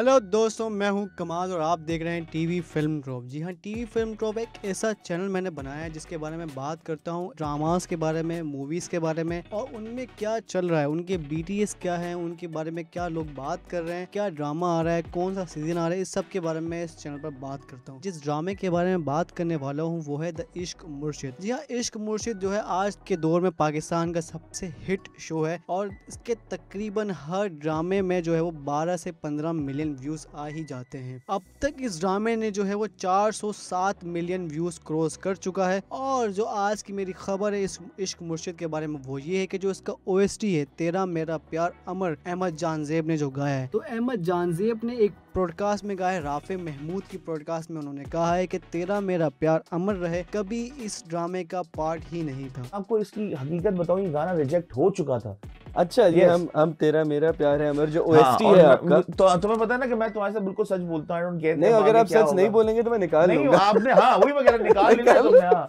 Hello दोस्तों मैं हूं कमाल और आप देख रहे हैं टीवी फिल्म ट्रॉप जी हाँ टीवी फिल्म ट्रॉप एक ऐसा चैनल मैंने बनाया है जिसके बारे में बात करता हूं ड्रामास के बारे में मूवीज के बारे में और उनमें क्या चल रहा है उनके बीटीएस क्या है उनके बारे में क्या लोग बात कर रहे हैं क्या ड्रामा आ रहा है कौन सा सीजन आ रहा है इस सब के बारे में इस चैनल पर बात करता हूँ जिस ड्रामे के बारे में बात करने वाला हूँ वो है द इश्क मुर्शिद जी हाँ इश्क मुर्शिद जो है आज के दौर में पाकिस्तान का सबसे हिट शो है और इसके तकरीबन हर ड्रामे में जो है वो बारह से पंद्रह मिलियन मिलियन व्यूज आ ही जाते हैं अब तक इस ड्रामे ने जो है वो 407 मिलियन व्यूज क्रॉस कर चुका है और जो आज की मेरी खबर है इस इश्क मुर्शिद के बारे में वो ये है कि जो इसका ओ है तेरा मेरा प्यार अमर अहमद जानजेब ने जो गाया है तो अहमद जानजेब ने एक प्रॉडकास्ट में गाए राफे महमूद की प्रॉडकास्ट में उन्होंने कहा है कि तेरा मेरा प्यार अमर रहे कभी इस ड्रामे का पार्ट ही नहीं था आपको इसकी हकीकत बताऊं ये गाना रिजेक्ट हो चुका था अच्छा ये हम हम तेरा मेरा प्यार है अमर जो ओएसटी हाँ, है आपका तो तुम्हें पता है ना कि मैं तुम्हारे साथ बिल्कुल सच बोलता हूं आई डोंट केयर नहीं अगर आप सच नहीं बोलेंगे तो मैं निकाल लूंगा नहीं आपने हां वही वगैरह निकाल लिया तो मैं हाँ।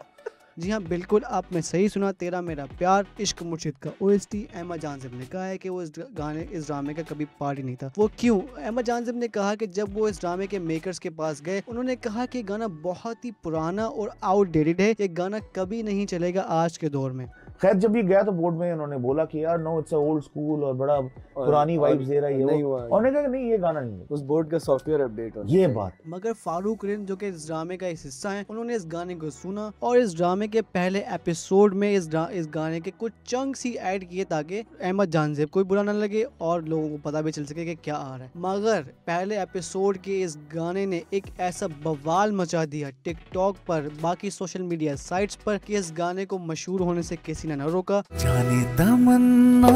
जी हाँ बिल्कुल आपने सही सुना तेरा मेरा प्यार इश्क मुर्शिद का ओ एस टी एमा जानजिब ने कहा है कि वो इस गाने इस ड्रामे का कभी पार्ट ही नहीं था वो क्यों एमा जानजिब ने कहा कि जब वो इस ड्रामे के मेकर्स के पास गए उन्होंने कहा कि गाना बहुत ही पुराना और आउटडेटेड है ये गाना कभी नहीं चलेगा आज के दौर में खैर जब ये गया तो बोर्ड में उन्होंने बोला कि यार नो इट्स ओल्ड स्कूल और बड़ा पुरानी वाइब्स दे रहा है नहीं हुआ और ने कहा नहीं ये गाना नहीं है उस बोर्ड का सॉफ्टवेयर अपडेट हो ये बात मगर फारूक रिन जो कि इस ड्रामे का एक हिस्सा है उन्होंने इस गाने को सुना और इस ड्रामे के पहले एपिसोड में इस इस गाने के कुछ चंक्स ही एड किए ताकि अहमद जानजेब कोई बुरा ना लगे और लोगों को पता भी चल सके की क्या आ रहा है मगर पहले एपिसोड के इस गाने ने एक ऐसा बवाल मचा दिया टिकटॉक पर बाकी सोशल मीडिया साइट्स पर कि इस गाने को मशहूर होने से किसी ने न रोका जाने तमन्ना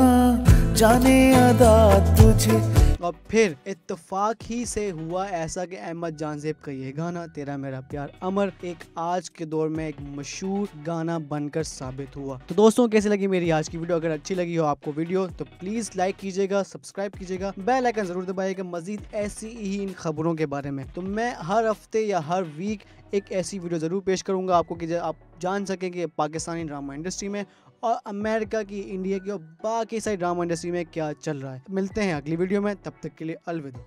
जाने अदा तुझे और फिर इत्तफाक ही से हुआ ऐसा कि अहमद जानसेब का ये गाना तेरा मेरा प्यार अमर एक आज के दौर में एक मशहूर गाना बनकर साबित हुआ तो दोस्तों कैसे लगी मेरी आज की वीडियो अगर अच्छी लगी हो आपको वीडियो तो प्लीज लाइक कीजिएगा सब्सक्राइब कीजिएगा बेल आइकन जरूर दबाइएगा मजीद ऐसी ही इन खबरों के बारे में तो मैं हर हफ्ते या हर वीक एक ऐसी वीडियो ज़रूर पेश करूंगा आपको कि आप जान सकें कि पाकिस्तानी ड्रामा इंडस्ट्री में और अमेरिका की इंडिया की और बाकी सारी ड्रामा इंडस्ट्री में क्या चल रहा है मिलते हैं अगली वीडियो में तब तक के लिए अलविदा